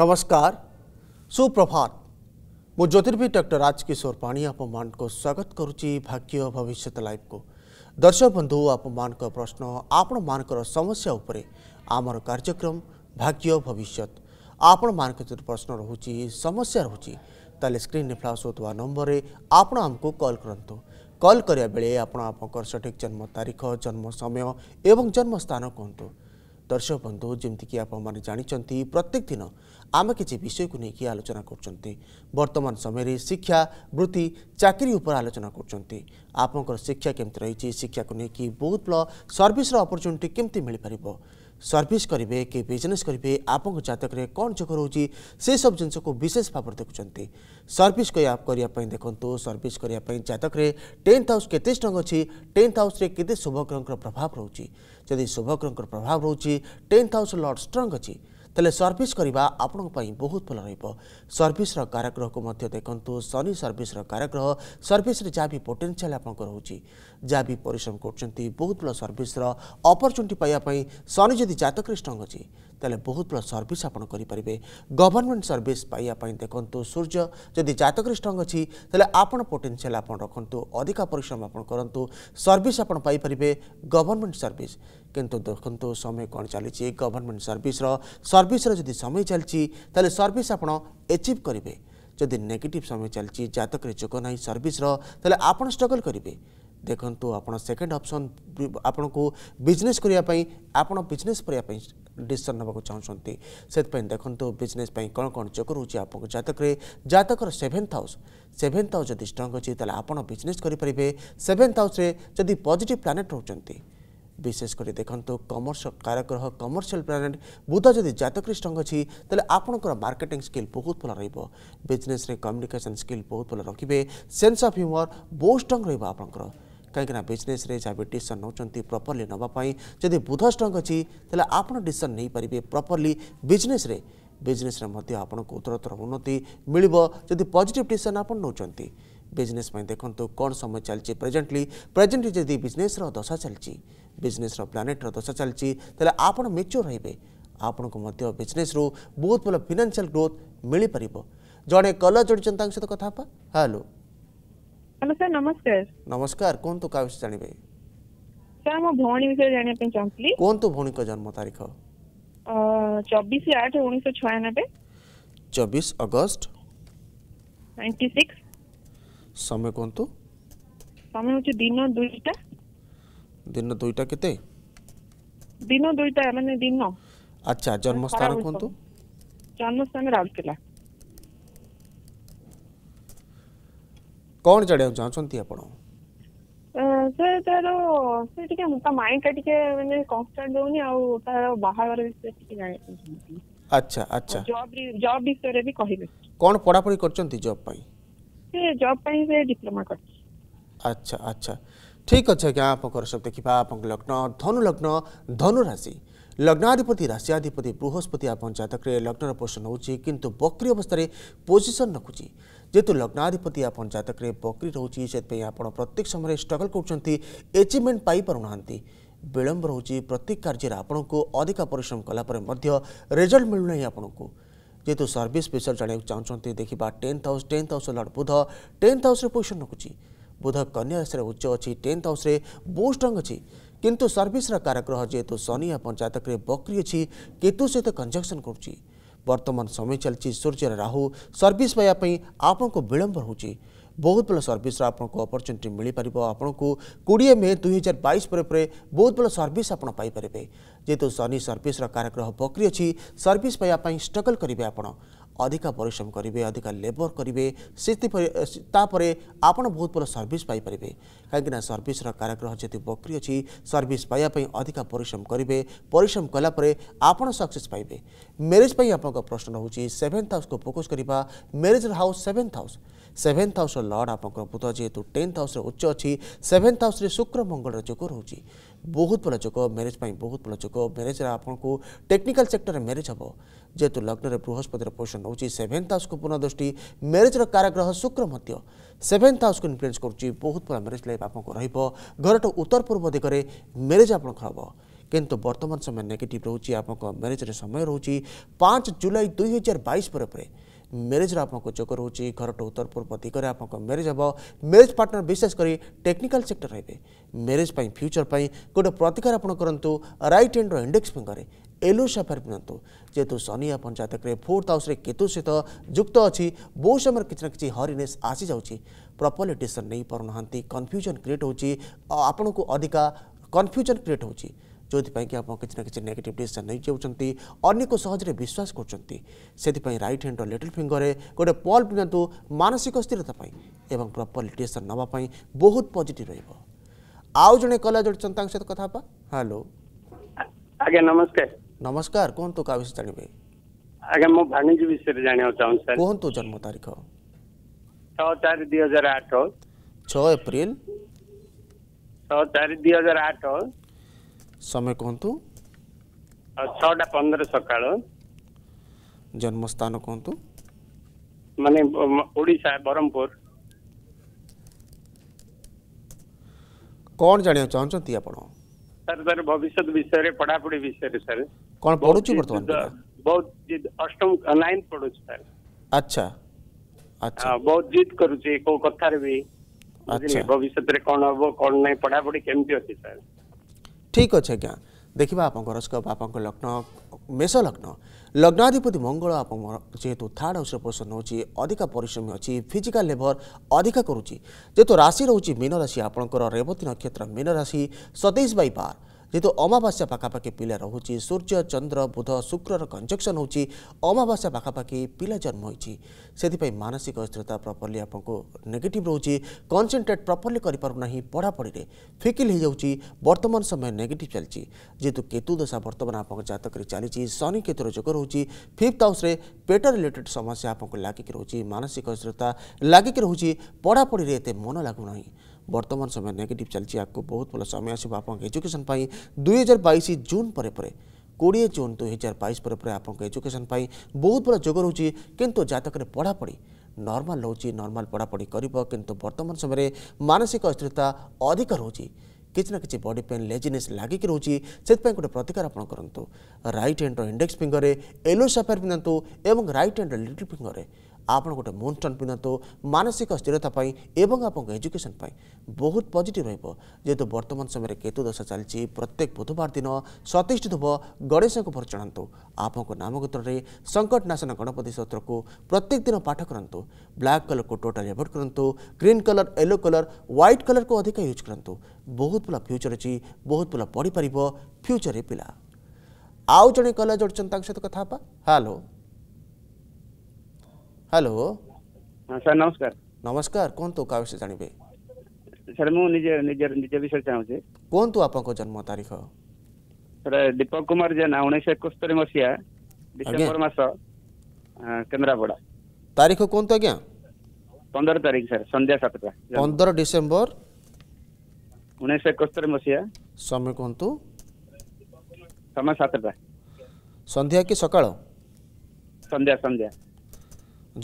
नमस्कार सुप्रभात मु ज्योतिर्विद डर राजकिशोर पाणी आप स्वागत करुच भाग्य भविष्य लाइफ को दर्शक बंधु आप प्रश्न आपण मान समस्या उपरे आमर कार्यक्रम भाग्य भविष्य आपण मान प्रश्न रोच समस्या रोचे तेल स्क्रीन फ्लाश हो नंबर में आपण आमको कल करूँ कल करा बेले आपर सठिक जन्म तारीख जन्म समय एवं जन्मस्थान कहतु दर्शक बंधु जमीक आप जानते प्रत्येक दिन ଆମେ କିଛି ବିଷୟକୁ ନେଇକି ଆଲୋଚନା କରୁଛନ୍ତି ବର୍ତ୍ତମାନ ସମୟରେ ଶିକ୍ଷା ବୃତ୍ତି ଚାକିରି ଉପରେ ଆଲୋଚନା କରୁଛନ୍ତି ଆପଣଙ୍କର ଶିକ୍ଷା କେମିତି ରହିଛି ଶିକ୍ଷାକୁ ନେଇକି ବହୁତ ସର୍ଭିସର ଅପରଚ୍ୟୁନିଟି କେମିତି ମିଳିପାରିବ ସର୍ଭିସ୍ କରିବେ କି ବିଜନେସ୍ କରିବେ ଆପଣଙ୍କ ଜାତକରେ କ'ଣ ଯୋଗ ରହୁଛି ସେସବୁ ଜିନିଷକୁ ବିଶେଷ ଭାବରେ ଦେଖୁଛନ୍ତି ସର୍ଭିସ୍ କରିବା ପାଇଁ ଦେଖନ୍ତୁ ସର୍ଭିସ୍ କରିବା ପାଇଁ ଜାତକରେ ଟେନ୍ଥ ହାଉସ୍ କେତେ ଷ୍ଟ୍ରଙ୍ଗ ଅଛି ଟେନ୍ଥ ହାଉସ୍ରେ କେତେ ଶୁଭଗ୍ରହଙ୍କର ପ୍ରଭାବ ରହୁଛି ଯଦି ଶୁଭଗ୍ରହଙ୍କର ପ୍ରଭାବ ରହୁଛି ଟେନ୍ଥ ହାଉସ୍ ଲର୍ଡ଼ ଷ୍ଟ୍ରଙ୍ଗ ଅଛି तर सर्भिस बहुत भयो र सर्भिस र काग्रहको शनि सर्भिस र काग्रह सर्भिस जहाँवि पोटेनसियाल आपि जहाँबि परिश्रम गर् बहुत बडा सर्भिस र अपर्चुनिटी पातकरी स्ट्रङ अहिले बहुत बड सर्भिस आप गरिपे गभर्नमेन्ट सर्भिस पाइँदैन देख्नु सूर्य जति जातक स्ट्रङ अस् आप पोटेन्सिया आधिक परिश्रम आउन कन्टु सर्भिस आपारे गभर्नमेन्ट सर्भिस କିନ୍ତୁ ଦେଖନ୍ତୁ ସମୟ କ'ଣ ଚାଲିଛି ଗଭର୍ଣ୍ଣମେଣ୍ଟ ସର୍ଭିସର ସର୍ଭିସର ଯଦି ସମୟ ଚାଲିଛି ତାହେଲେ ସର୍ଭିସ୍ ଆପଣ ଏଚିଭ୍ କରିବେ ଯଦି ନେଗେଟିଭ୍ ସମୟ ଚାଲିଛି ଜାତକରେ ଯୋଗ ନାହିଁ ସର୍ଭିସର ତାହେଲେ ଆପଣ ଷ୍ଟ୍ରଗଲ୍ କରିବେ ଦେଖନ୍ତୁ ଆପଣ ସେକେଣ୍ଡ ଅପସନ୍ ଆପଣଙ୍କୁ ବିଜନେସ୍ କରିବା ପାଇଁ ଆପଣ ବିଜନେସ୍ କରିବା ପାଇଁ ଡିସିସନ୍ ନେବାକୁ ଚାହୁଁଛନ୍ତି ସେଥିପାଇଁ ଦେଖନ୍ତୁ ବିଜନେସ୍ ପାଇଁ କ'ଣ କ'ଣ ଯୋଗ ରହୁଛି ଆପଣଙ୍କ ଜାତକରେ ଜାତକର ସେଭେନ୍ଥ ହାଉସ୍ ସେଭେନ୍ଥ ହାଉସ୍ ଯଦି ଷ୍ଟ୍ରଙ୍ଗ ଅଛି ତାହେଲେ ଆପଣ ବିଜନେସ୍ କରିପାରିବେ ସେଭେନ୍ଥ ହାଉସ୍ରେ ଯଦି ପଜିଟିଭ୍ ପ୍ଲାନେଟ୍ ରହୁଛନ୍ତି বিশেষ করে দেখুন কমর্স কারগ্রহ কমর্সিয়াল প্ল্যানেট বুধ যদি জাতকরী স্ট্রং অছি তাহলে আপনার মার্কেটিং স্কিল বহুত ভাল রহব বিজনেসে কম্যুনিকেসন স্কিল বহুত ভাল রাখবে সেন্স অফ হ্যুমর বহু স্ট্রং রহব আপনার କାହିଁକିନା ବିଜନେସ୍ରେ ଯାହା ବି ଡିସିସନ୍ ନେଉଛନ୍ତି ପ୍ରପର୍ଲି ନେବା ପାଇଁ ଯଦି ବୁଧ ଷ୍ଟ୍ରଙ୍ଗ ଅଛି ତାହେଲେ ଆପଣ ଡିସିସନ୍ ନେଇପାରିବେ ପ୍ରପର୍ଲି ବିଜନେସ୍ରେ ବିଜନେସ୍ରେ ମଧ୍ୟ ଆପଣଙ୍କୁ ଉତ୍ତରୋତ୍ତର ଉନ୍ନତି ମିଳିବ ଯଦି ପଜିଟିଭ୍ ଡିସିସନ୍ ଆପଣ ନେଉଛନ୍ତି ବିଜନେସ୍ ପାଇଁ ଦେଖନ୍ତୁ କ'ଣ ସମୟ ଚାଲିଛି ପ୍ରେଜେଣ୍ଟଲି ପ୍ରେଜେଣ୍ଟଲି ଯଦି ବିଜନେସ୍ର ଦଶା ଚାଲିଛି ବିଜନେସ୍ର ପ୍ଲାନେଟ୍ର ଦଶା ଚାଲିଛି ତାହେଲେ ଆପଣ ମେଚ୍ୟୁର୍ ରହିବେ ଆପଣଙ୍କୁ ମଧ୍ୟ ବିଜନେସ୍ରୁ ବହୁତ ଭଲ ଫିନାନ୍ସିଆଲ୍ ଗ୍ରୋଥ୍ ମିଳିପାରିବ ଜଣେ କଲର୍ ଯୋଡ଼ିଛନ୍ତି ତାଙ୍କ ସହିତ କଥା ହେବା ହ୍ୟାଲୋ ହ୍ୟାଲୋ ସାର୍ ନମସ୍କାର ନମସ୍କାର କୁହନ୍ତୁ କାହା ବିଷୟରେ ଜାଣିବେ ସାର୍ ମୋ ଭଉଣୀ ବିଷୟରେ ଜାଣିବା ପାଇଁ ଚାହୁଁଥିଲି କୁହନ୍ତୁ ଭଉଣୀଙ୍କ ଜନ୍ମ ତାରିଖ ଚବିଶ ଆଠ ଉଣେଇଶହ ଛୟାନବେ ଚବିଶ ଅଗଷ୍ଟ ନାଇଣ୍ଟି ସିକ୍ସ समय कहतु समय হচ্ছে দিন 2টা দিন 2টা কেতে দিন 2টা মানে দিন আচ্ছা জন্মস্থান কোনতু জন্মস্থান রাউরকেলা কোন জাড়ে যাচন্তি আপন ସେ ତାର ସେ ଟିକେ ତା ମାଇଣ୍ଡଟା ଟିକେ ମାନେ କନଷ୍ଟାଣ୍ଟ ଦଉନି ଆଉ ତାର ବାହାଘର ବିଷୟରେ ଟିକେ ଜାଣିବାକୁ ଆଚ୍ଛା ଆଚ୍ଛା ଜବ୍ ଜବ୍ ବିଷୟରେ ବି କହିବେ କଣ ପଢାପଢି କରିଛନ୍ତି ଜବ୍ ପାଇଁ ସେ ଜବ୍ ପାଇଁ ସେ ଡିପ୍ଲୋମା କରିଛି ଆଚ୍ଛା ଆଚ୍ଛା ଠିକ୍ ଅଛି ଆଜ୍ଞା ଆମ କରସବ ଦେଖିବା ଆପଣଙ୍କ ଲଗ୍ନ ଧନୁ ଲଗ୍ନ ଧନୁ ରାଶି ଲଗ୍ନାଧିପତି ରାଶିଆଧିପତି ବୃହସ୍ପତି ଆପଣ ଜାତକରେ ଲଗ୍ନର ପୋଷଣ ହେଉଛି କିନ୍ତୁ ବକ୍ରି ଅବସ୍ଥାରେ ପୋଜିସନ୍ ରଖୁଛି ଯେହେତୁ ଲଗ୍ନାଧିପତି ଆପଣ ଜାତକରେ ବକ୍ରି ରହୁଛି ସେଥିପାଇଁ ଆପଣ ପ୍ରତ୍ୟେକ ସମୟରେ ଷ୍ଟ୍ରଗଲ୍ କରୁଛନ୍ତି ଏଚିଭମେଣ୍ଟ ପାଇପାରୁନାହାନ୍ତି ବିଳମ୍ବ ରହୁଛି ପ୍ରତ୍ୟେକ କାର୍ଯ୍ୟରେ ଆପଣଙ୍କୁ ଅଧିକା ପରିଶ୍ରମ କଲାପରେ ମଧ୍ୟ ରେଜଲ୍ଟ ମିଳୁନାହିଁ ଆପଣଙ୍କୁ जेहतु तो सर्विस स्पेशल जाना चाहते देखा tenth house tenth house lord Budh tenth house position रखुच्छी बुध कन्या राशि उच्च अच्छी टेन्थ हाउस बहुत स्ट्रंग अच्छी किंतु सर्विस काराग्रह जेहेतु शनि आपन जतक बकरी अच्छी केतु सहित कंजक्शन कर वर्तमान समय चलती सूर्य राहु सर्विस पाइबापी आपंक विलंब हो বহুত পল সার্ভিস রা আপোনক অপরচুনিটি মিলি পারিব আপোনক 20 মে 2022 পর পর বহুত পল সার্ভিস আপোন পাই পারিবে যেতু সানি সার্ভিস রা কারক গ্রহ প্রকৃয় ছি সার্ভিস পাই পাই স্ট্রাগল করিবে আপোন অধিক পরিশ্রম করিবে অধিক লেবার করিবে সিত্তি তাপরে আপোন বহুত পল সার্ভিস পাই পারিবে কারণ কি না সার্ভিস রা কারক গ্রহ যেটি বকৃয় ছি সার্ভিস পাই পাই অধিক পরিশ্রম করিবে পরিশ্রম কৰা পরে আপোন সাকসেস পাইবে ম্যারেজ পাই আপোনক প্রশ্ন হউচি 7th হাউসক ফোকাস করিবা marriage house 7th house seven ହାଉସ୍ର ଲର୍ଡ଼ ଆପଣଙ୍କର ବୁଧ ଯେହେତୁ ଟେନ୍ଥ ହାଉସ୍ରେ ଉଚ୍ଚ ଅଛି ସେଭେନ୍ଥ ହାଉସ୍ରେ ଶୁକ୍ର ମଙ୍ଗଳର ଯୋଗ ରହୁଛି ବହୁତ ଭଲ ଯୋଗ ମ୍ୟାରେଜ୍ ପାଇଁ ବହୁତ ଭଲ ଯୋଗ ମ୍ୟାରେଜ୍ରେ ଆପଣଙ୍କୁ ଟେକ୍ନିକାଲ୍ ସେକ୍ଟରରେ ମ୍ୟାରେଜ୍ ହେବ ଯେହେତୁ ଲଗ୍ନରେ ବୃହସ୍ପତିର ପୋଜିସନ୍ ରହୁଛି ସେଭେନ୍ଥ ହାଉସ୍କୁ ପୁନଃଦୃଷ୍ଟି ମ୍ୟାରେଜ୍ର କାରାଗ୍ରହ ଶୁକ୍ର ମଧ୍ୟ ସେଭେନ୍ଥ ହାଉସ୍କୁ ଇନଫ୍ଲୁଏନ୍ସ କରୁଛି ବହୁତ ଭଲ ମ୍ୟାରେଜ୍ ଲାଇଫ୍ ଆପଣଙ୍କୁ ରହିବ ଘରଠୁ ଉତ୍ତର ପୂର୍ବ ଦିଗରେ ମ୍ୟାରେଜ୍ ଆପଣଙ୍କର ହେବ କିନ୍ତୁ ବର୍ତ୍ତମାନ ସମୟ ନେଗେଟିଭ୍ ରହୁଛି ଆପଣଙ୍କ ମ୍ୟାରେଜ୍ରେ ସମୟ ରହୁଛି ପାଞ୍ଚ ଜୁଲାଇ ଦୁଇ ହଜାର ବାଇଶ ପରେ ପରେ ମ୍ୟାରେଜର ଆପଣଙ୍କୁ ଯୋଗ ରହୁଛି ଘରଠୁ ଉତ୍ତର ପୂର୍ବ ଦିଗରେ ଆପଣଙ୍କ ମ୍ୟାରେଜ ହେବ ମ୍ୟାରେଜ ପାର୍ଟନର ବିଶେଷ କରି ଟେକ୍ନିକାଲ ସେକ୍ଟର ରହିବେ ମ୍ୟାରେଜ ପାଇଁ ଫ୍ୟୁଚର ପାଇଁ ଗୋଟେ ପ୍ରତିକାର ଆପଣ କରନ୍ତୁ ରାଇଟ୍ ହ୍ୟାଣ୍ଡର ଇଣ୍ଡେକ୍ସ ଫିଙ୍ଗରରେ ଏଲୋ ସାଫାର ପିନ୍ଧନ୍ତୁ ଯେହେତୁ ଶନି ଆପଣ ଜାତକରେ ଫୋର୍ଥ ହାଉସ୍ରେ କେତୁ ସହିତ ଯୁକ୍ତ ଅଛି ବହୁ ସମୟରେ କିଛି ନା କିଛି ହରିନେସ୍ ଆସିଯାଉଛି ପ୍ରପର୍ ଡିସିସନ୍ ନେଇପାରୁନାହାନ୍ତି କନଫ୍ୟୁଜନ୍ କ୍ରିଏଟ୍ ହେଉଛି ଆପଣଙ୍କୁ ଅଧିକା କନଫ୍ୟୁଜନ୍ କ୍ରିଏଟ୍ ହେଉଛି ଯେଉଁଥିପାଇଁକି ଆପଣ କିଛି ନା କିଛି ନେଗେଟିଭ୍ ଡିସିସନ୍ ନେଇଯାଉଛନ୍ତି ଅନ୍ୟକୁ ସହଜରେ ବିଶ୍ୱାସ କରୁଛନ୍ତି ସେଥିପାଇଁ ରାଇଟ୍ ହ୍ୟାଣ୍ଡର ଲିଟିଲ୍ ଫିଙ୍ଗରରେ ଗୋଟେ ପଲ୍ ପିନ୍ଧନ୍ତୁ ମାନସିକ ସ୍ଥିରତା ପାଇଁ ଏବଂ ପ୍ରପର୍ ଡିସିସନ୍ ନେବା ପାଇଁ ବହୁତ ପଜିଟିଭ୍ ରହିବ ଆଉ ଜଣେ କଲେଜ ଅଛନ୍ତି ତାଙ୍କ ସହିତ କଥା ହେବା ହ୍ୟାଲୋ ଆଜ୍ଞା ନମସ୍କାର ନମସ୍କାର କୁହନ୍ତୁ କାହା ବିଷୟରେ ଜାଣିବେ ଆଜ୍ଞା ମୋ ଭାଣିଜୀ ବିଷୟରେ ଜାଣିବାକୁ ଚାହୁଁଛି ସାର୍ କୁହନ୍ତୁ ଜନ୍ମ ତାରିଖ ଛଅ ଚାରି ଦୁଇ ହଜାର ଆଠ ଛଅ ଏପ୍ରିଲ ଛଅ ଚାରି ଦୁଇ ହଜାର ଆଠ समय कहतु छटा पंद्रह सकाल जन्मस्थान कहतु माने ओडिशा ब्रह्मपुर कौन जाना चाहते आप सर सर भविष्य विषय पढ़ापढ़ी विषय सर कौन पढ़ु बर्तमान बहुत जिद अष्टम नाइन्थ पढ़ु सर अच्छा अच्छा आ, हाँ, बहुत जिद करुचे को कथार भी अच्छा भविष्य रे कौन हम कौन नहीं पढ़ापढ़ी केमती अच्छी सर ठीक ठिक अछ अख् आपसक लग्न मेष लग्न लग्नाधिपति मङ्गल जेतु थर्ड हाउस अफ पोसन हुन्छ अधिक परिश्रमी अझ फिजिकल्भर अधिक गरु राशि मीनराशि आपती नक्षत्र राशि सतैस बय बार जिउँ अमावास्या पाखापा पिया रोज्छ सूर्य चन्द्र बुध शुक्रर कन्जक्सन हुन्छ अमावास्या पाँ जन्महुँछ मानसिक अस्थिरता प्रपरली अेगेटिभ रहेछ कन्सेन्ट्रेट प्रपर्लीपार फिकिल फिकल् जाउँछ बर्तन समय नेगेटिभ चाहिँ जिउँ केतुदशा बर्तमान आपतले शनि केतुर जो रुचि फिफ्थ हाउस्रे पेट रिलेटेड समस्या आउँछ लगिक मानसिक अस्थिरता लगिक रुचि पढापढिर यते मन लागु नै बर्तमान समय नेगेटिव चलती आगे बहुत भल तो समय आसो आप एजुकेशन दुई हजार बैस जून पर कोड़े जून दुई हजार बैस पर एजुकेशन बहुत बड़ा जोग रोचे कि जतक पढ़ापढ़ी नर्माल रोचे नर्माल पढ़ापढ़ी कर कितु बर्तमान समय मानसिक अस्थिरता अधिक रोज किसी ना कि बडी पेन लेजने लग कि रोचे से गोटे प्रतिकार आप करूँ रईट हैंड इंडेक्स फिंगर में येलो साफायर पिंधतु और रईट हैंड रिटिल फिंगर में ଆପଣ ଗୋଟେ ମୁନ୍ ଟର୍ନ ପିନ୍ଧନ୍ତୁ ମାନସିକ ସ୍ଥିରତା ପାଇଁ ଏବଂ ଆପଣଙ୍କ ଏଜୁକେସନ୍ ପାଇଁ ବହୁତ ପଜିଟିଭ୍ ରହିବ ଯେହେତୁ ବର୍ତ୍ତମାନ ସମୟରେ କେତୁ ଦୋଷ ଚାଲିଛି ପ୍ରତ୍ୟେକ ବୁଧବାର ଦିନ ସତୀଶ ଧୁବ ଗଣେଶଙ୍କୁ ଭର ଚଢ଼ାନ୍ତୁ ଆପଣଙ୍କ ନାମଗୋତ୍ରରେ ସଙ୍କଟ ନାଶନ ଗଣପତି ସ୍ତୋତ୍ରକୁ ପ୍ରତ୍ୟେକ ଦିନ ପାଠ କରନ୍ତୁ ବ୍ଲାକ୍ କଲର୍କୁ ଟୋଟାଲି ଆଭଏଡ଼୍ କରନ୍ତୁ green colour yellow colour white କଲର୍କୁ ଅଧିକ ୟୁଜ୍ କରନ୍ତୁ ବହୁତ ଭଲ ଫ୍ୟୁଚର୍ ଅଛି ବହୁତ ଭଲ ପଢ଼ିପାରିବ ଫ୍ୟୁଚର୍ରେ ପିଲା ଆଉ ଜଣେ କଲେଜ୍ ଅଛନ୍ତି ତାଙ୍କ ସହିତ କଥା ହେବା ହ୍ୟାଲୋ ହ୍ୟାଲୋ ସାର୍ ନମସ୍କାର ନମସ୍କାର କୁହନ୍ତୁ କାହା ବିଷୟରେ ଜାଣିବେ ସାର୍ ମୁଁ ନିଜେ ନିଜ ନିଜ ବିଷୟରେ ଚାହୁଁଛି କୁହନ୍ତୁ ଆପଣଙ୍କ ଜନ୍ମ ତାରିଖ ସାର୍ ଦୀପକ କୁମାର ଜେନା ଉଣେଇଶହ ଏକସ୍ତରୀ ମସିହା ଡିସେମ୍ବର ମାସ କେନ୍ଦ୍ରାପଡ଼ା ତାରିଖ କୁହନ୍ତୁ ଆଜ୍ଞା ପନ୍ଦର ତାରିଖ ସାର୍ ସନ୍ଧ୍ୟା ସାତଟା ପନ୍ଦର ଡିସେମ୍ବର ଉଣେଇଶହ ଏକସ୍ତରୀ ମସିହା ସମୟ କୁହନ୍ତୁ ସମୟ ସାତଟା ସନ୍ଧ୍ୟା କି ସକାଳ ସନ୍ଧ୍ୟା ସନ୍ଧ୍ୟା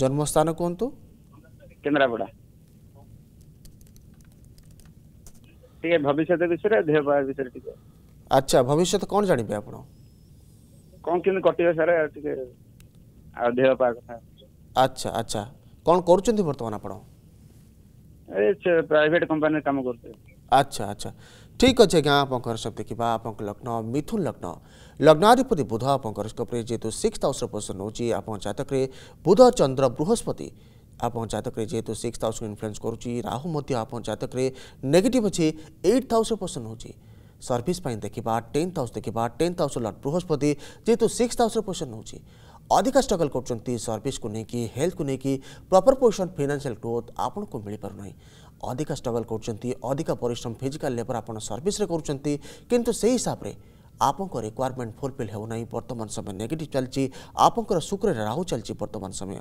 জন্মস্থান কুহতু কেন্দ্রাপড়া ଟିକେ ଭବିଷ୍ୟତ ବିଷୟରେ ଦେହ ପାହା ବିଷୟରେ ଟିକେ ଆଚ୍ଛା ଭବିଷ୍ୟତ କ'ଣ ଜାଣିବେ ଆପଣ କ'ଣ କେମିତି କଟିବ ସାର୍ ଟିକେ ଆଉ ଦେହ ପାହା କଥା ଆଚ୍ଛା ଆଚ୍ଛା କ'ଣ କରୁଛନ୍ତି ବର୍ତ୍ତମାନ ଆପଣ ପ୍ରାଇଭେଟ୍ କମ୍ପାନୀରେ କାମ କରୁଛନ୍ତି ଆଚ୍ଛା ଆଚ୍ଛା ठीक अच्छे आज्ञा आप सब देखा आप लग्न मिथुन लग्न लग्नाधिपति बुध आप जेहतु सिक्स हाउस पोजिशन रोचे आप जतक बुध चंद्र बृहस्पति आप जतक जेहतु सिक्स हाउस इनफ्लुएंस कर राहु आप जतक नेगेट अच्छे एट्थ हाउस पोजिशन रोचे सर्विस देखा टेन्थ हाउस देखा टेन्थ हाउस लड बृहस्पति जेहतु सिक्स हाउस पोजिशन रोचे अधिका स्ट्रगल कर सर्विस को लेकिन हेल्थ को लेकिन प्रपर पोजिशन फिनान्सील ग्रोथ आपको मिल पार नहीं अधिक स्ट्रगल करश्रम फिजिकाल लेबर आप सर्विस करु से हिसाब से आपको रिक्वयरमेंट फुलफिल होना बर्तमान समय नेगेट चलती आपंकर शुक्र राहु चलती बर्तमान समय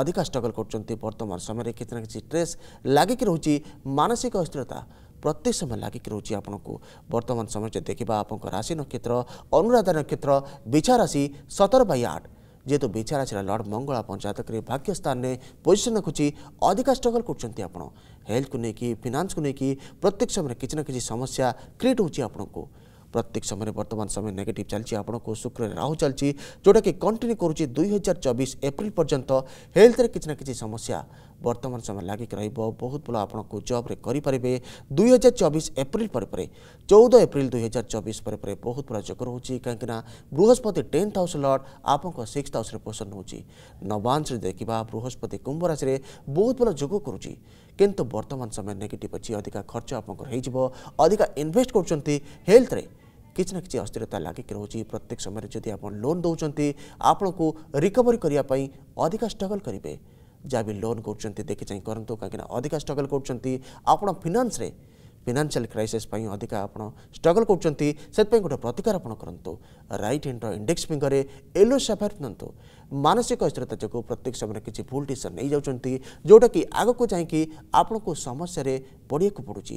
अधिका स्ट्रगल करतमान समय कि स्ट्रेस लगिक रोचे मानसिक अस्थिरता प्रत्येक समय लगिक रोचे आपको बर्तमान समय देखा आप राशि नक्षत्र अनुराधा नक्षत्र विछा राशि सतर बै आठ যেহেতু বিছাড়া লর্ড মঙ্গলা পঞ্চায়েত করে ভাগ্য স্থানে পজিশন রাখুছি অধিকা স্ট্রগল করছেন আপনার হেলথ কু নেই ফিনান্স কু নেই প্রত্যেক সময় কিছু না কিছু সমস্যা ক্রিয়েট হচ্ছে আপনার प्रत्येक समय बर्तमान समय नेगेटिव चलती आपन को शुक्र राहु चलती जोटा कि कंटिन्यू करुच्चे दुई हजार चबिश एप्रिल पर्यंत हेल्थ किसी ना किसी समस्या बर्तमान समय लग रही बहुत भल आप जब्रे दुई हजार चबीस एप्रिल पर चौदह एप्रिल दुई हजार चौबीस पर बहुत बड़ा जग रो कहीं बृहस्पति टेन्थ हाउस लट आप सिक्स हाउस पोषण रोचे नवांश देखा बृहस्पति कुंभ राशि बहुत भल जग कर किंतु वर्तमान समय नेगेटिव अच्छी अधिका खर्च आप अधिका कर हेल्थ रे किसी ना कि अस्थिरता लग कि रोचे प्रत्येक समय जब आप लोन दौरान आपन रिकवरी करने अधिका स्ट्रगल करेंगे जहाँ भी लोन कर देखि चाहे करूँ कहीं अधिक स्ट्रगल कर आपड़ फिनान्स ଫିନାନ୍ସିଆଲ କ୍ରାଇସିସ୍ ପାଇଁ ଅଧିକା ଆପଣ ଷ୍ଟ୍ରଗଲ୍ କରୁଛନ୍ତି ସେଥିପାଇଁ ଗୋଟେ ପ୍ରତିକାର ଆପଣ କରନ୍ତୁ ରାଇଟ୍ ହ୍ୟାଣ୍ଡର ଇଣ୍ଡେକ୍ସ ଫିଙ୍ଗରରେ ୟେଲୋ ସାଫାର ପିନ୍ଧନ୍ତୁ ମାନସିକ ସ୍ଥିରତା ଯୋଗୁଁ ପ୍ରତ୍ୟେକ ସମୟରେ କିଛି ଭୁଲ ଡିସିସନ୍ ନେଇଯାଉଛନ୍ତି ଯେଉଁଟାକି ଆଗକୁ ଯାଇକି ଆପଣଙ୍କୁ ସମସ୍ୟାରେ ପଡ଼ିବାକୁ ପଡ଼ୁଛି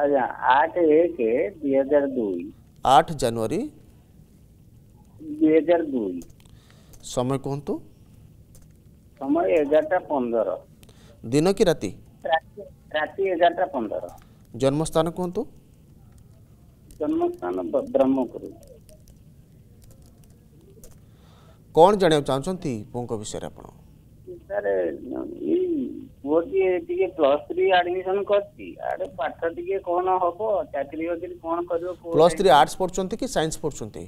अच्छा, आठ समय कहतु तो? समय एगारटा पंदर दिन कि राति राति एगारटा जन्मस्थान कहतु तो? ब्रह्मपुर कौन जानवाक चाहती पुओं विषय आप ସାର୍ ଏଇ ପୁଅ ଟିକେ ଟିକେ ପ୍ଲସ୍ ଥ୍ରୀ ଆଡ଼ମିସନ୍ କରିଛି ଆଡ଼େ ପାଠ ଟିକେ କ'ଣ ହବ ଚାକିରି ବାକିରି କ'ଣ କରିବ ପ୍ଲସ୍ ଥ୍ରୀ ଆର୍ଟ୍ସ ପଢ଼ୁଛନ୍ତି କି ସାଇନ୍ସ ପଢ଼ୁଛନ୍ତି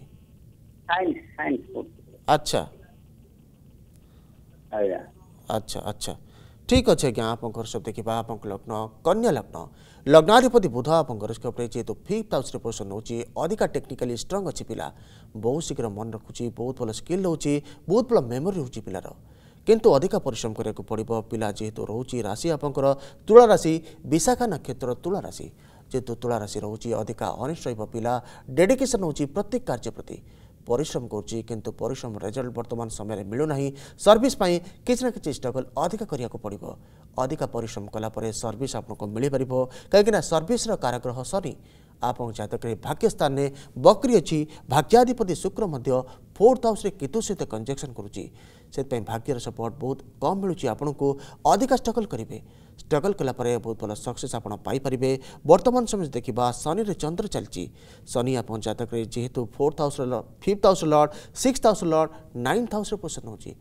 ସାଇନ୍ସ ସାଇନ୍ସ ପଢ଼ୁଛି ଆଚ୍ଛା ଆଜ୍ଞା ଆଚ୍ଛା ଆଚ୍ଛା ଠିକ୍ ଅଛି ଆଜ୍ଞା ଆପଣଙ୍କର ସବୁ ଦେଖିବା ଆପଣଙ୍କ ଲଗ୍ନ କନ୍ୟା ଲଗ୍ନ ଲଗ୍ନାଧିପତି ବୁଧ ଆପଣଙ୍କର ସ୍କପ୍ରେ ଯେହେତୁ ଫିଫ୍ଥ ହାଉସ୍ରେ ପୋଜିସନ୍ ନେଉଛି ଅଧିକା ଟେକ୍ନିକାଲି ଷ୍ଟ୍ରଙ୍ଗ ଅଛି ପିଲା ବହୁତ ଶୀଘ୍ର ମନେ ରଖୁଛି ବହୁତ ଭଲ ସ୍କିଲ୍ ରହୁଛି ବହୁତ ଭଲ ମେମୋରି ରହୁଛି ପିଲାର କିନ୍ତୁ ଅଧିକ ପରିଶ୍ରମ କରିବାକୁ ପଡ଼ିବ ପିଲା ଯେହେତୁ ରହୁଛି ରାଶି ଆପଣଙ୍କର ତୁଳା ରାଶି ବିଶାଖା ନକ୍ଷତ୍ର ତୁଳା ରାଶି ଯେହେତୁ ତୁଳା ରାଶି ରହୁଛି ଅଧିକା ଅନେଷ୍ଟ ରହିବ ପିଲା ଡେଡିକେସନ୍ ହେଉଛି ପ୍ରତ୍ୟେକ କାର୍ଯ୍ୟ ପ୍ରତି ପରିଶ୍ରମ କରୁଛି କିନ୍ତୁ ପରିଶ୍ରମ ରେଜଲ୍ଟ ବର୍ତ୍ତମାନ ସମୟରେ ମିଳୁନାହିଁ ସର୍ଭିସ୍ ପାଇଁ କିଛି ନା କିଛି ଷ୍ଟ୍ରଗଲ୍ ଅଧିକା କରିବାକୁ ପଡ଼ିବ ଅଧିକା ପରିଶ୍ରମ କଲାପରେ ସର୍ଭିସ୍ ଆପଣଙ୍କୁ ମିଳିପାରିବ କାହିଁକିନା ସର୍ଭିସ୍ର କାରାଗ୍ରହ ଶନି ଆପଣଙ୍କ ଜାତକରେ ଭାଗ୍ୟସ୍ଥାନରେ ବକ୍ରି ଅଛି ଭାଗ୍ୟାଧିପତି ଶୁକ୍ର ମଧ୍ୟ ଫୋର୍ଥ ହାଉସ୍ରେ କେତୁ ସହିତ କଞ୍ଜେକ୍ସନ୍ କରୁଛି ସେଥିପାଇଁ ଭାଗ୍ୟର ସପୋର୍ଟ ବହୁତ କମ୍ ମିଳୁଛି ଆପଣଙ୍କୁ ଅଧିକା ଷ୍ଟ୍ରଗଲ୍ କରିବେ ଷ୍ଟ୍ରଗଲ୍ କଲାପରେ ବହୁତ ଭଲ ସକ୍ସେସ୍ ଆପଣ ପାଇପାରିବେ ବର୍ତ୍ତମାନ ସମୟରେ ଦେଖିବା ଶନିରେ ଚନ୍ଦ୍ର ଚାଲିଛି ଶନି ଆପଣ ଜାତକରେ ଯେହେତୁ ଫୋର୍ଥ ହାଉସ୍ର ଲଟ୍ ଫିଫ୍ଥ ହାଉସ୍ର ଲଟ୍ ସିକ୍ସଥ ହାଉସ୍ର ଲଟ୍ ନାଇନ୍ଥ ହାଉସ୍ରେ ପୋଷଣ ହେଉଛି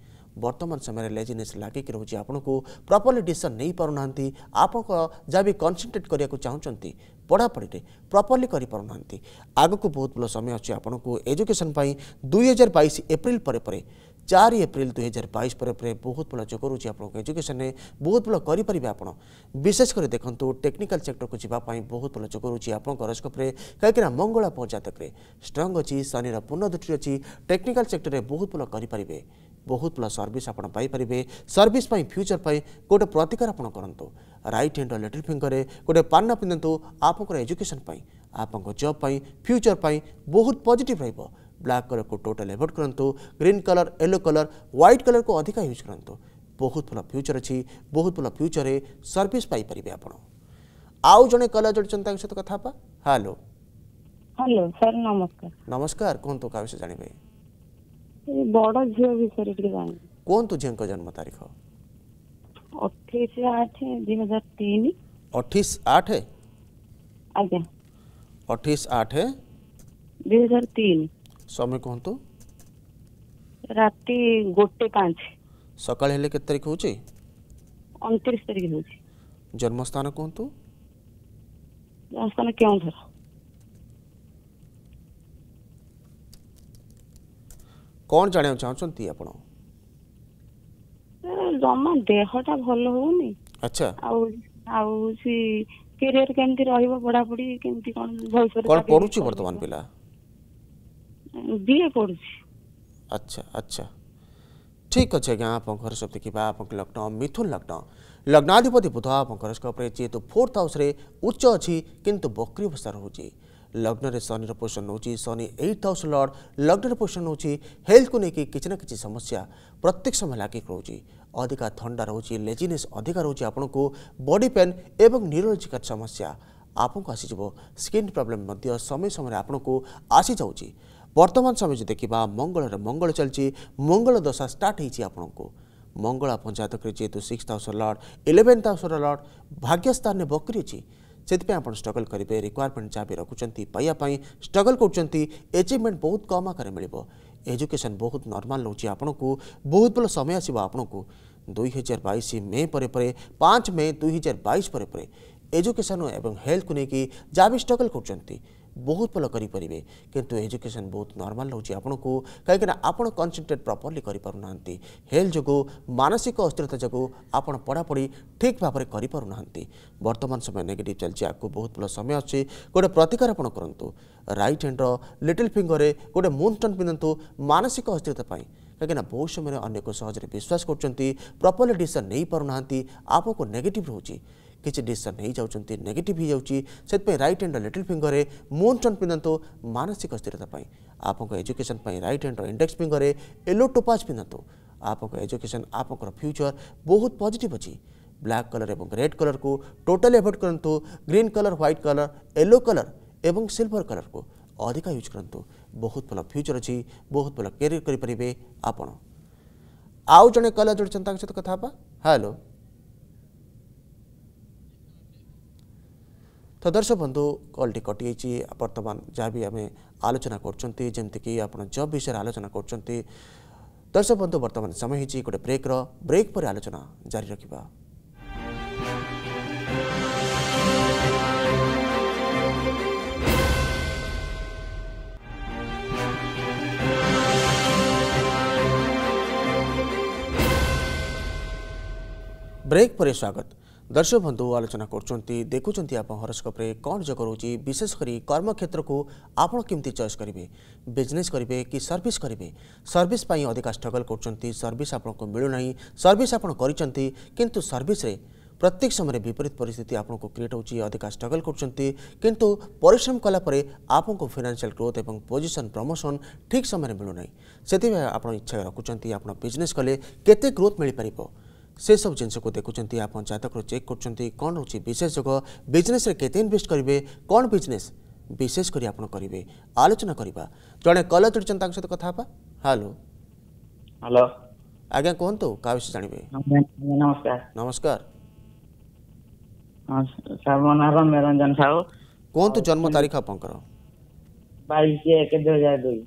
ବର୍ତ୍ତମାନ ସମୟରେ ଲେଜିନେସ୍ ଲାଗିକି ରହୁଛି ଆପଣଙ୍କୁ ପ୍ରପର୍ଲି ଡିସିସନ୍ ନେଇପାରୁନାହାନ୍ତି ଆପଣଙ୍କ ଯାହା ବି କନସେନ୍ଟ୍ରେଟ୍ କରିବାକୁ ଚାହୁଁଛନ୍ତି ପଢ଼ାପଢ଼ିରେ ପ୍ରପର୍ଲି କରିପାରୁନାହାନ୍ତି ଆଗକୁ ବହୁତ ଭଲ ସମୟ ଅଛି ଆପଣଙ୍କୁ ଏଜୁକେସନ୍ ପାଇଁ ଦୁଇ ହଜାର ବାଇଶ ଏପ୍ରିଲ ପରେ ପରେ ଚାରି ଏପ୍ରିଲ ଦୁଇ ହଜାର ବାଇଶ ପରେ ପରେ ବହୁତ ଭଲ ଯୋଗ ରହୁଛି ଆପଣଙ୍କ ଏଜୁକେସନରେ ବହୁତ ଭଲ କରିପାରିବେ ଆପଣ ବିଶେଷ କରି ଦେଖନ୍ତୁ ଟେକ୍ନିକାଲ ସେକ୍ଟରକୁ ଯିବା ପାଇଁ ବହୁତ ଭଲ ଯୋଗ ରହୁଛି ଆପଣଙ୍କ ହରସ୍କୋପରେ କାହିଁକିନା ମଙ୍ଗଳ ପଞ୍ଚାତକରେ ଷ୍ଟ୍ରଙ୍ଗ ଅଛି ଶନିର ପୂର୍ଣ୍ଣ ଦୃଷ୍ଟି ଅଛି ଟେକ୍ନିକାଲ ସେକ୍ଟରରେ ବହୁତ ଭଲ କରିପାରିବେ ବହୁତ ଭଲ ସର୍ଭିସ୍ ଆପଣ ପାଇପାରିବେ ସର୍ଭିସ୍ ପାଇଁ ଫ୍ୟୁଚର୍ ପାଇଁ ଗୋଟେ ପ୍ରତିକାର ଆପଣ କରନ୍ତୁ ରାଇଟ୍ ହ୍ୟାଣ୍ଡର ଲିଟିଲ୍ ଫିଙ୍ଗରରେ ଗୋଟେ ପାନ ପିନ୍ଧନ୍ତୁ ଆପଣଙ୍କର ଏଜୁକେସନ୍ ପାଇଁ ଆପଣଙ୍କ ଜବ୍ ପାଇଁ ଫ୍ୟୁଚର୍ ପାଇଁ ବହୁତ ପଜିଟିଭ୍ ରହିବ ब्लाक कलर को टोटाल एवोड करूँ green colour yellow colour white colour को अधिक यूज करूँ बहुत भल फ्यूचर अच्छी बहुत भल फ्यूचर में सर्विस पाइपर आप आउ जड़े कलर जोड़ी सहित कथा हेलो हेलो सर नमस्कार नमस्कार कहतु तो क्या विषय जानवे बड़ झी विषय कहतु झी जन्म तारीख अठी आठ दुई समय कहतु राति गोटे पाँच सकाल हेले केते तारीख होची 29 तारीख होची जन्म स्थान कहतु जन्म स्थान केउंझर कौन जाने चाहछंती आपण ଜମା ଦେହଟା ଭଲ ହଉନି ଆଚ୍ଛା ଆଉ ଆଉ ସେ କ୍ୟାରିୟର କେମିତି ରହିବ ପଢାପଢି କେମିତି କଣ ଭବିଷ୍ୟତ କଣ ପଢୁଛି ବର୍ତ୍ତମାନ ପିଲା বিয়ে করছি আচ্ছা আচ্ছা ঠিক আছে আজ্ঞা আপনার সপ্তাহ লগ্ন মিথুন লগ্ন লগ্নাধিপতি বুধ আপনার স্কপরে যেহেতু ফোর্থ হাউসে উচ্চ অছি কিন্তু বক্রি অবস্থা রয়েছে লগ্নরে শনির পোষণ নেଉଛି শনি এইট হাউস লর্ড লগ্নরে পোষণ নেଉଛି হেল্থকু নেই কিছু না কিছু সমস্যা প্রত্যেক সময় লাগি রয়েছে ଅଧିକା ଥଣ୍ଡା ରହୁଛି ଲେଜିନେସ୍ ଅଧିକା ରହୁଛି ଆପଣଙ୍କୁ ବଡି ପେନ୍ ଏବଂ ନ୍ୟୁରୋଲୋଜିକାଲ ସମସ୍ୟା ଆପଣଙ୍କୁ ଆସିଯିବ ସ୍କିନ୍ ପ୍ରୋବ୍ଲେମ୍ ମଧ୍ୟ ସମୟ ସମୟରେ ଆପଣଙ୍କୁ ଆସିଯାଉଛି बर्तमान समय जो देखा मंगल मंगल चलती मंगल दशा स्टार्ट आपन मंगला पंचायत करेतु six house lord eleventh house lord भाग्यस्थान में बकरी अच्छी से स्ट्रगल करेंगे रिक्वयरमेंट जहाँ भी रखुच्चाई स्ट्रगल करचिवमेंट बहुत कम आकार मिल एजुकेशन बहुत नर्माल रोचे आपन को बहुत भल समय आसो दुई हजार बैश मे पर पाँच मे दुई हजार बैस परे एजुकेशन एवं हेल्थ को लेकिन जहाँ भी स्ट्रगल कर ବହୁତ ଭଲ କରିପାରିବେ କିନ୍ତୁ ଏଜୁକେସନ୍ ବହୁତ ନର୍ମାଲ୍ ରହୁଛି ଆପଣଙ୍କୁ କାହିଁକିନା ଆପଣ କନସେନ୍ଟ୍ରେଟ୍ ପ୍ରପର୍ଲି କରିପାରୁନାହାନ୍ତି ହେଲ୍ଥ ଯୋଗୁଁ ମାନସିକ ଅସ୍ଥିରତା ଯୋଗୁଁ ଆପଣ ପଢ଼ାପଢ଼ି ଠିକ୍ ଭାବରେ କରିପାରୁନାହାନ୍ତି ବର୍ତ୍ତମାନ ସମୟ ନେଗେଟିଭ୍ ଚାଲିଛି ଆଗକୁ ବହୁତ ଭଲ ସମୟ ଅଛି ଗୋଟେ ପ୍ରତିକାର ଆପଣ କରନ୍ତୁ ରାଇଟ୍ ହ୍ୟାଣ୍ଡର ଲିଟିଲ୍ ଫିଙ୍ଗରରେ ଗୋଟେ ମୁନ୍ ଷ୍ଟନ୍ ପିନ୍ଧନ୍ତୁ ମାନସିକ ଅସ୍ଥିରତା ପାଇଁ କାହିଁକିନା ବହୁତ ସମୟରେ ଅନ୍ୟକୁ ସହଜରେ ବିଶ୍ୱାସ କରୁଛନ୍ତି ପ୍ରପର୍ଲି ଡିସିସନ୍ ନେଇପାରୁନାହାନ୍ତି ଆପଣଙ୍କୁ ନେଗେଟିଭ୍ ରହୁଛି किसी डिशन हो जाऊँच नेगेटिव हो जाए रईट हेड लिटिल फिंगर में मोन टन पिंधतु मानसिक स्थिरता आपको education right hand index finger में येलो टोपाज पिंधतु आपको एजुकेशन आप फ्यूचर बहुत पजिट अच्छी ब्लाक कलर और रेड कलर को टोटाली एवोड करूँ green colour white colour yellow colour और सिल्वर कलर को अधिक यूज करूँ बहुत भल फ्यूचर अच्छी बहुत भल कैरियर करेंगे आपण आउ जड़े कलर जोड़ता सहित कथा हेलो ତ ଦର୍ଶକ ବନ୍ଧୁ କଲ୍ଟି କଟିଯାଇଛି ବର୍ତ୍ତମାନ ଯାହା ବି ଆମେ ଆଲୋଚନା କରୁଛନ୍ତି ଯେମିତିକି ଆପଣ ଜବ୍ ବିଷୟରେ ଆଲୋଚନା କରୁଛନ୍ତି ଦର୍ଶକ ବନ୍ଧୁ ବର୍ତ୍ତମାନ ସମୟ ହେଇଛି ଗୋଟେ ବ୍ରେକ୍ର ବ୍ରେକ୍ ପରେ ଆଲୋଚନା ଜାରି ରଖିବା ब्रेक पर स्वागत दर्शक बंधु आलोचना करपे कौन जो रोज विशेषकर कर्म क्षेत्र को आप कमी चयस करेंगे बिजनेस करेंगे कि सर्विस करेंगे सर्विस अधिका स्ट्रगल कर सर्विस आपको मिलूना सर्विस आपंट कर सर्विस प्रत्येक समय विपरीत पिस्थित आपको क्रिएट होधिका स्ट्रगल करु पिश्रम कालापर आपको फिनान्सील ग्रोथ और पोजिशन प्रमोशन ठीक समय मिलूना से आप इच्छा रखुच्चे बिजनेस कले के ग्रोथ मिल पार से सब जिनस को देखुंत आप पंचायत को चेक कर कौन रोचे विशेष जोग बिजनेस के इनभेस्ट करेंगे कौन बिजनेस विशेष कर आप करेंगे आलोचना करवा जड़े कल जोड़ी सहित कथा हेलो हेलो आज्ञा कहतु क्या विषय जानवे नमस्कार नमस्कार ସାର୍ ମୋ ନାଁ ରମ୍ୟରଞ୍ଜନ ସାହୁ କୁହନ୍ତୁ ଜନ୍ମ ତାରିଖ ଆପଣଙ୍କର ବାଇଶ ଏକ ଦୁଇ ହଜାର ଦୁଇ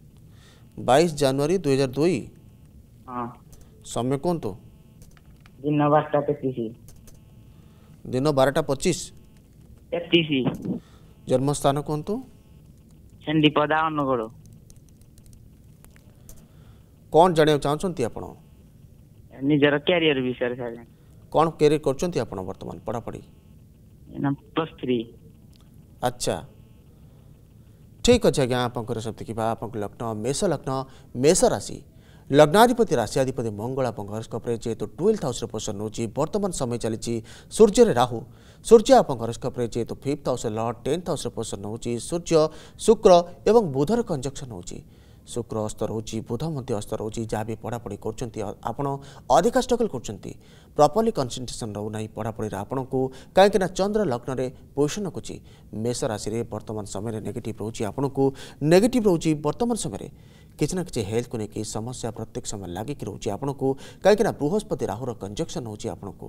ବାଇଶ ଜାନୁଆରୀ ଦୁଇ ହଜାର ଦୁଇ ସମୟ କୁହନ୍ତୁ দিন বারোটা তেত্রিশ দিন বারোটা পঁচিশ তেত্রিশ জন্মস্থান কুহতু সেন্দিপদা অনুগুল কোন জানিয়া চাহুচ্ছন্তি আপন নিজের ক্যারিয়ার বিষয়ে স্যার কোন ক্যারিয়ার করছন্তি আপন বর্তমান পড়াপড়ি প্লস থ্রি আচ্ছা ठीक अच्छे आज्ञा आप सेमती कि आप लग्न मेष लग्न मेष राशि लग्नाधिपति राशियाधिपति मंगल आप हरस्कोप जेहेतु ट्वेल्थ हाउस पोषण रोचे बर्तमान समय चली सूर्य राहु सूर्य आप हरस्कोप जेहेतु fifth house lord tenth house पोषण रोचे सूर्य शुक्र एवं बुधर कंजक्शन होती শুক্র অস্ত রয়েছে বুধ মধ্য অস্ত রয়েছে যা বি পড়াপড়ি করছেন আপনার অধিকা স্ট্রগল করছেন প্রপরলি কনসেনট্রেসন রু না পড়াপড়ি আপনার কাইকি না চন্দ্র লগ্নরে পোষণ রকুচি মেষ রাশি বর্তমান সময়ের নেগেটিভ রয়েছে আপনার নেগেটিভ রয়েছে বর্তমান সময়ের କିଛି ନା କିଛି ହେଲ୍ଥକୁ ନେଇକି ସମସ୍ୟା ପ୍ରତ୍ୟେକ ସମୟ ଲାଗିକି ରହୁଛି ଆପଣଙ୍କୁ କାହିଁକିନା ବୃହସ୍ପତି ରାହୁର କଞ୍ଜକ୍ସନ୍ ହେଉଛି ଆପଣଙ୍କୁ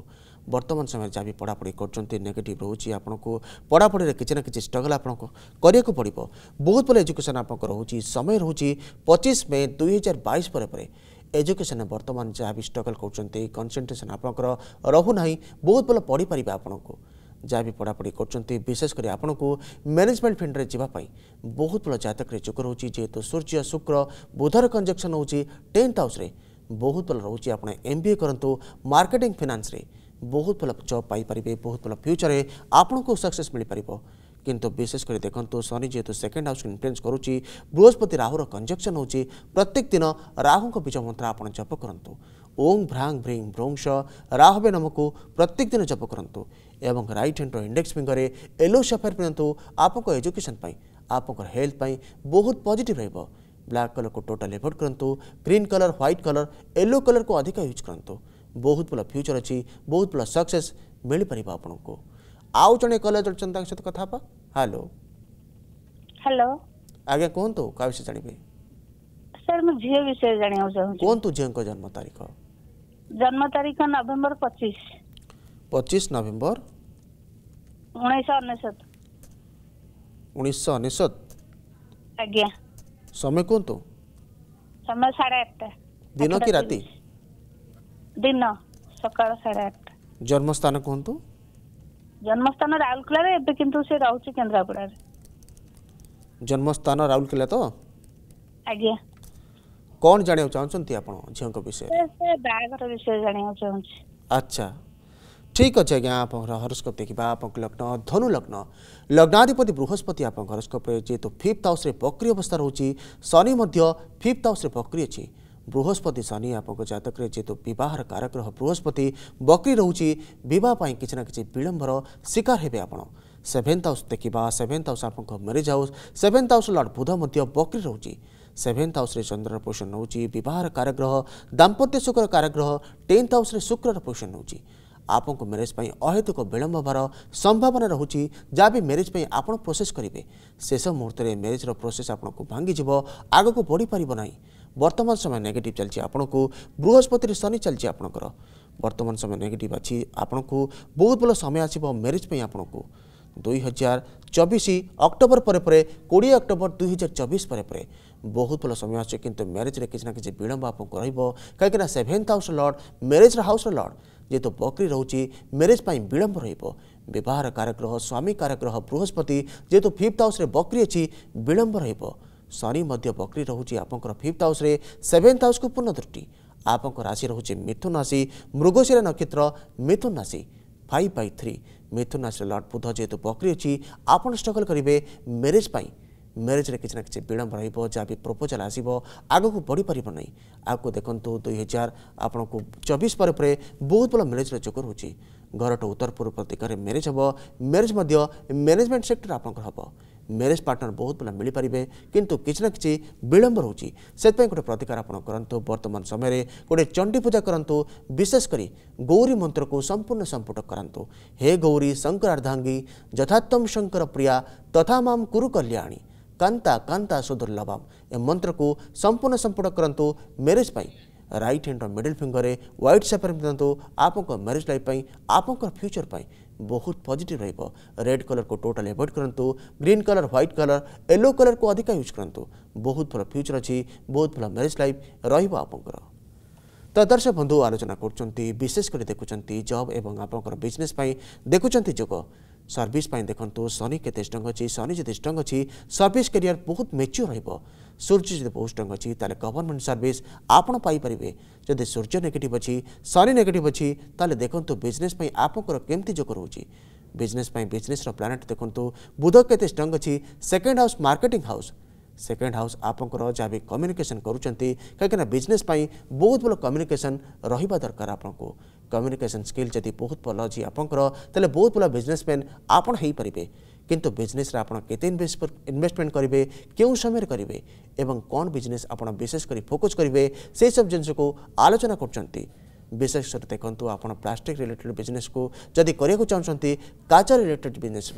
ବର୍ତ୍ତମାନ ସମୟରେ ଯାହା ବି ପଢ଼ାପଢ଼ି କରୁଛନ୍ତି ନେଗେଟିଭ୍ ରହୁଛି ଆପଣଙ୍କୁ ପଢ଼ାପଢ଼ିରେ କିଛି ନା କିଛି ଷ୍ଟ୍ରଗଲ୍ ଆପଣଙ୍କୁ କରିବାକୁ ପଡ଼ିବ ବହୁତ ଭଲ ଏଜୁକେସନ୍ ଆପଣଙ୍କ ରହୁଛି ସମୟ ରହୁଛି ପଚିଶ ମେ ଦୁଇହଜାର ବାଇଶ ପରେ ପରେ ଏଜୁକେସନ୍ ବର୍ତ୍ତମାନ ଯାହା ବି ଷ୍ଟ୍ରଗଲ୍ କରୁଛନ୍ତି କନସେନ୍ଟ୍ରେସନ୍ ଆପଣଙ୍କର ରହୁନାହିଁ ବହୁତ ଭଲ ପଢ଼ିପାରିବେ ଆପଣଙ୍କୁ जहाँ भी पढ़ापढ़ी कर विशेषकर आपण को मैनेजमेंट फिल्ड में जीवाई बहुत बड़ा जतक चुक रोच जेहेतु सूर्य शुक्र बुधर कंजक्शन हो टेन्थ हाउस बहुत भल रोच एम बी ए करूँ मार्केटिंग फिनान्स बहुत भल जब पाइपर बहुत भल फ्यूचर आपन को सक्सेस मिल पार किंतु विशेषकर देखो शनि जीत सेकेंड हाउस इनफ्लुएंस करुच्ची बृहस्पति राहुल कंजक्शन हो प्रत्येक दिन राहु बीज मंत्र आप जप करूँ ओं भ्रांग भ्रीं भ्रंश राहु नम को प्रत्येक दिन जप करूँ एवं राइट हैंड इंडेक्स फिंगर में येलो सफायर पिंधु आपको एजुकेशन आपंकर हेल्थ पर बहुत पजिट र ब्लाक कलर को टोटाल एभोड करूँ green colour white colour yellow colour को अधिक यूज करूँ बहुत भल फ्यूचर अच्छी बहुत भल सक्से मिल पार को आउ जड़े कलेज अच्छा सहित कथ हेलो हेलो आज्ञा कहतु क्या विषय जानवे सर मु झी विषय जाना चाहूँ कहतु झी जन्म तारीख जन्म तारीख नवेम्बर पचीस पचीस नवेम्बर ଉଣେଇଶ ଅନେଶତ ଉଣେଇଶ ଅନେଶତ ଆଜ୍ଞା ସମୟ କୁହନ୍ତୁ ସମୟ ସାଢ଼େ ଆଠଟା ଦିନ କି ରାତି ଦିନ ସକାଳ ସାଢ଼େ ଆଠଟା ଜନ୍ମସ୍ଥାନ କୁହନ୍ତୁ ଜନ୍ମସ୍ଥାନ ରାଉରକେଲାରେ ଏବେ କିନ୍ତୁ ସେ ରହୁଛି କେନ୍ଦ୍ରାପଡ଼ାରେ ଜନ୍ମସ୍ଥାନ ରାଉରକେଲା ତ ଆଜ୍ଞା କ'ଣ ଜାଣିବାକୁ ଚାହୁଁଛନ୍ତି ଆପଣ ଝିଅଙ୍କ ବିଷୟରେ ବାହାଘର ବିଷୟରେ ଜାଣିବାକୁ ଚାହୁଁଛି ଆଚ୍ଛା ठीक अच्छे आज्ञा आप हरस्कोप देखा आप लग्न धनु लग्न लग्नाधिपति बृहस्पति आप हरस्कोप जेहेतु फिफ्थ हाउस बकरी अवस्था रोचे शनि फिफ्थ हाउस बकरी अच्छी बृहस्पति शनि आप जतक जेहेतु बहर कारक रह बृहस्पति बकरी रोच बहुत किसी ना कि विलंबर शिकार हे आप सेभेन्थ हाउस देखा सेभेन्थ हाउस आप marriage house seventh house lord Budh बकरी रोचे सेभेन्थ हाउस चंद्रर पोषण नौ बहार कारग्रह दाम्पत्य सुखर कारग्रह टेन्थ हाउस शुक्र पोषण नौ আপনক মেরেজ পই অহেতুক বিলম্ব হবর সম্ভাবনা রহুচি যাবি মেরেজ পই আপন প্রসেস করিবে শেষ মুহূর্তরে মেরেজ র প্রসেস আপনক ভাঙি জিবো আগোক পড়ি পারিবো নাই বর্তমান সময় নেগেটিভ চলচি আপনক বৃহস্পতি சனி চলচি আপনক বর্তমান সময় নেগেটিভ আচি আপনক বহুত বড় সময় আচিব মেরেজ পই আপনক 2024 অক্টোবর পর পর 20 অক্টোবর 2024 পর পর बहुत भल समय आस म्यारेज किसी ना कि विलम्ब आप कहीं seventh house lord marriage house lord जेहतु बकरी रोच म्यारेज विलम्ब र बहार कारग्रह स्वामी कारग्रह बृहस्पति जेहतु फिफ्थ हाउस बकरी अच्छी विलम्ब र बकरी रोच आप फिफ्थ हाउस सेभेन्थ हाउस को पूर्ण दृष्टि आपं राशि रोचे मिथुन राशि मृगशिरा नक्षत्र मिथुन राशि फाइव बै थ्री मिथुन राशि लड बुध जेहतु तो बकरी अच्छी आपड़ स्ट्रगल करेंगे मेरेज पाई मेरेज में किसी ना कि विड़म रही है भी प्रपोजाल आसब आग को बढ़ी पार ना आगे देखो दुई हजार आपन को चबीस पर बहुत बड़ा मेरेज रोग रोच घरट उत्तर पूर्व प्रतिकार मेरेज हम मेरेज मैनेजमेंट सेक्टर आप मेरेज पार्टनर बहुत बड़ा मिल पारे किंतु किसी ना कि विलंब रोचे से गोटे प्रतिकार आप करूँ बर्तमान समय गोटे चंडी पूजा करूँ विशेषकर गौरी मंत्र को संपूर्ण संपुटक करातु हे गौरी शंकर अर्धांगी यथात्म शंकर प्रिया तथा माम कुरु कल्याणी कांता कांता सुदुर्लभम ए मंत्र को संपूर्ण संपूर्ण करूँ marriage right hand middle finger में व्हाइट सेपर पिंधतु आप म्यारेज लाइफ आप फ्यूचर पर बहुत पजिट रेड कलर को टोटल एवोड करूँ green colour white colour yellow colour को अधिक यूज करूँ बहुत भल फ्यूचर अच्छी बहुत भल म्यारेज लाइफ रपंकर तो दर्शक बंधु आलोचना करशेषकर ବିଶେଷ जब एवं ଜବ୍ ଏବଂ ଆପଣଙ୍କର ବିଜନେସ୍ सर्विस देखो शनि के स्ट्रंग अच्छी शनि जी स्ट्रंग अच्छी सर्विस कैरियर बहुत मेच्योर रोह सूर्य जब बहुत स्ट्रंग अच्छी तेल गवर्नमेंट सर्विस आपपारे जदि सूर्य नेगेटिव अच्छी शनि नेगेट अच्छी तेल देखो बिजनेस आपंकर कमी जो रोचे बिजनेस बिजनेस प्लानेट देखो बुध के स्ट्रंग अच्छी second house marketing house second house आपंकर जहाँ भी कम्युनिकेसन करना कहीं बिजनेस बहुत भल कम्युनिकेसन रहा दरकार आपको कम्युनिकेशन स्किल जदि बहुत भल अच्छी आपंकर बहुत भल बिजनेसमैन आपण हो पारे किंतु बिजनेस आप इन्वेस्टमेंट करेंगे क्यों समय करेंगे एवं कौन बिजनेस आप विशेषकर फोकस करेंगे से सब जिनस को आलोचना कर विशेष कर देखु आप प्लास्टिक रिलेटेड बिजनेस को जदि करने चाहते काच रिलेटेड बिजनेस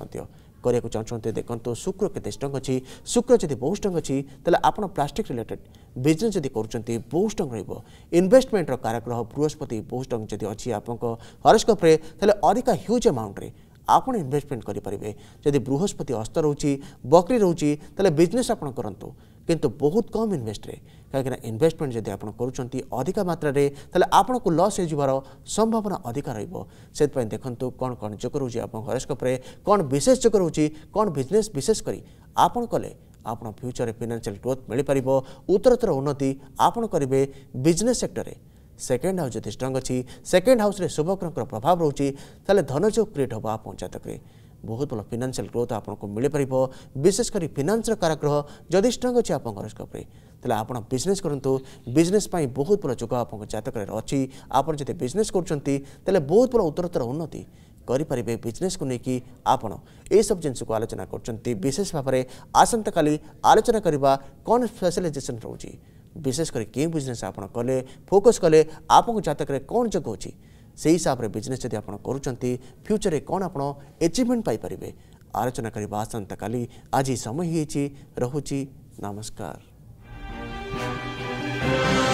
করা চাহুন দেখুন शुक्र কেতে স্ট্রং অছি শুক্র যদি বহু স্ট্রং অছি তাহলে আপনার প্লাস্টিক রিলেটেড ବିଜନେସ୍ ଯଦି କରୁଛନ୍ତି ବହୁତ ଷ୍ଟ୍ରଙ୍ଗ ରହିବ ଇନଭେଷ୍ଟମେଣ୍ଟର କାରଗ୍ରହ ବୃହସ୍ପତି ବହୁତ ଷ୍ଟ୍ରଙ୍ଗ ଯଦି ଅଛି ଆପଣଙ୍କ ହରସ୍କୋପ୍ରେ ତାହେଲେ ଅଧିକା ହ୍ୟୁଜ୍ ଆମାଉଣ୍ଟରେ ଆପଣ ଇନଭେଷ୍ଟମେଣ୍ଟ କରିପାରିବେ ଯଦି ବୃହସ୍ପତି ଅସ୍ତ ରହୁଛି ବକ୍ରି ରହୁଛି ତାହେଲେ ବିଜନେସ୍ ଆପଣ କରନ୍ତୁ କିନ୍ତୁ ବହୁତ କମ୍ ଇନଭେଷ୍ଟରେ କାହିଁକିନା ଇନଭେଷ୍ଟମେଣ୍ଟ ଯଦି ଆପଣ କରୁଛନ୍ତି ଅଧିକା ମାତ୍ରାରେ ତାହେଲେ ଆପଣଙ୍କୁ ଲସ୍ ହେଇଯିବାର ସମ୍ଭାବନା ଅଧିକା ରହିବ ସେଥିପାଇଁ ଦେଖନ୍ତୁ କ'ଣ କ'ଣ ଯୋଗ ରହୁଛି ଆପଣଙ୍କ ହରସ୍କୋପ୍ରେ କ'ଣ ବିଶେଷ ଯୋଗ ରହୁଛି କ'ଣ ବିଜନେସ୍ ବିଶେଷ କରି ଆପଣ କଲେ ଆପଣ ଫ୍ୟୁଚରରେ ଫିନାନ୍ସିଆଲ ଗ୍ରୋଥ୍ ମିଳିପାରିବ ଉତ୍ତରୋତ୍ତର ଉନ୍ନତି ଆପଣ କରିବେ ବିଜନେସ୍ ସେକ୍ଟରରେ ସେକେଣ୍ଡ ହାଉସ୍ ଯଦି ଷ୍ଟ୍ରଙ୍ଗ ଅଛି ସେକେଣ୍ଡ ହାଉସ୍ରେ ଶୁଭଗ୍ରହଙ୍କର ପ୍ରଭାବ ରହୁଛି ତାହେଲେ ଧନଯୋଗ କ୍ରିଏଟ୍ ହେବ ଆପଣ ଜାତକରେ ବହୁତ ଭଲ ଫିନାନ୍ସିଆଲ ଗ୍ରୋଥ୍ ଆପଣଙ୍କୁ ମିଳିପାରିବ ବିଶେଷ କରି ଫିନାନ୍ସର କାରାଗ୍ରହ ଯଦି ଷ୍ଟ୍ରଙ୍ଗ ଅଛି ଆପଣଙ୍କ ହରସ୍କୋପ୍ରେ ତାହେଲେ ଆପଣ ବିଜନେସ୍ କରନ୍ତୁ ବିଜନେସ୍ ପାଇଁ ବହୁତ ଭଲ ଯୋଗ ଆପଣଙ୍କ ଜାତକରେ ଅଛି ଆପଣ ଯଦି ବିଜନେସ୍ କରୁଛନ୍ତି ତାହେଲେ ବହୁତ ଭଲ ଉତ୍ତରୋତ୍ତର ଉନ୍ନତି करेंगे बिजनेस को लेकिन आपड़ यह सब जिनस आलोचना करशेष भाव में आसंता का आलोचना करने कौन स्पेशलाइजेसन रोज विशेषकर के बिजनेस कले फोकस कले आपको जतक कौन जग हो से हिसाब से बिजनेस जब आप कर फ्यूचर में कौन आप एचिवमेंट पाई आलोचना करवा आसंता का आज समय ही रोची नमस्कार Thank you.